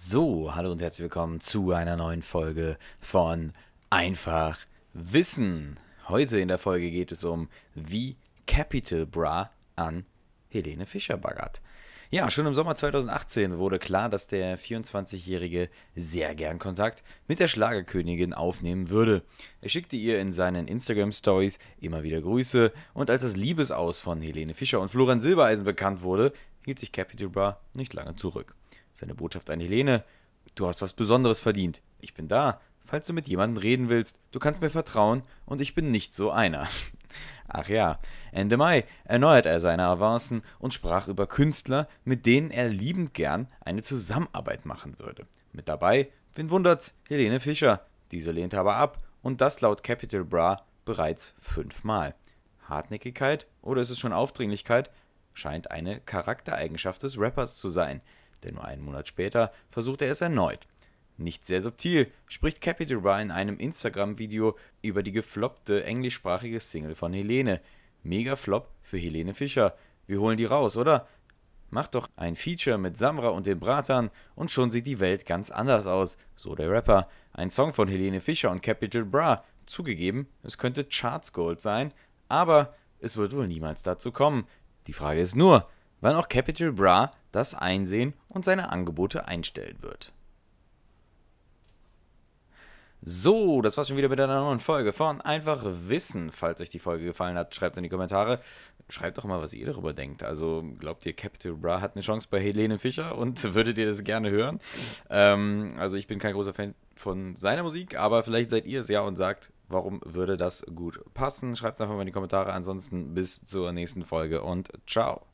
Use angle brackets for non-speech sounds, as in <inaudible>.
So, hallo und herzlich willkommen zu einer neuen Folge von Einfach Wissen. Heute in der Folge geht es um, wie Capital Bra an Helene Fischer baggert. Ja, schon im Sommer 2018 wurde klar, dass der 24-Jährige sehr gern Kontakt mit der Schlagerkönigin aufnehmen würde. Er schickte ihr in seinen Instagram-Stories immer wieder Grüße und als das Liebesaus von Helene Fischer und Florian Silbereisen bekannt wurde, hielt sich Capital Bra nicht lange zurück. Seine Botschaft an Helene: Du hast was Besonderes verdient. Ich bin da. Falls du mit jemandem reden willst, du kannst mir vertrauen und ich bin nicht so einer. <laughs> Ach ja, Ende Mai erneuert er seine Avancen und sprach über Künstler, mit denen er liebend gern eine Zusammenarbeit machen würde. Mit dabei, wen wundert's, Helene Fischer. Diese lehnte aber ab und das laut Capital Bra bereits fünfmal. Hartnäckigkeit oder ist es schon Aufdringlichkeit? Scheint eine Charaktereigenschaft des Rappers zu sein denn nur einen Monat später versucht er es erneut. Nicht sehr subtil spricht Cappy DeRa in einem Instagram-Video über die gefloppte englischsprachige Single von Helene. Mega Flop für Helene Fischer. Wir holen die raus, oder? Macht doch ein Feature mit Samra und den Bratern und schon sieht die Welt ganz anders aus, so der Rapper. Ein Song von Helene Fischer und Capital Bra. Zugegeben, es könnte Charts Gold sein, aber es wird wohl niemals dazu kommen. Die Frage ist nur, wann auch Capital Bra das einsehen und seine Angebote einstellen wird. So, das war's schon wieder mit einer neuen Folge von Einfach Wissen. Falls euch die Folge gefallen hat, schreibt es in die Kommentare. Schreibt doch mal, was ihr darüber denkt. Also, glaubt ihr, Capital Bra hat eine Chance bei Helene Fischer und <laughs> würdet ihr das gerne hören? Ähm, also, ich bin kein großer Fan von seiner Musik, aber vielleicht seid ihr es ja und sagt, warum würde das gut passen? Schreibt es einfach mal in die Kommentare. Ansonsten bis zur nächsten Folge und ciao.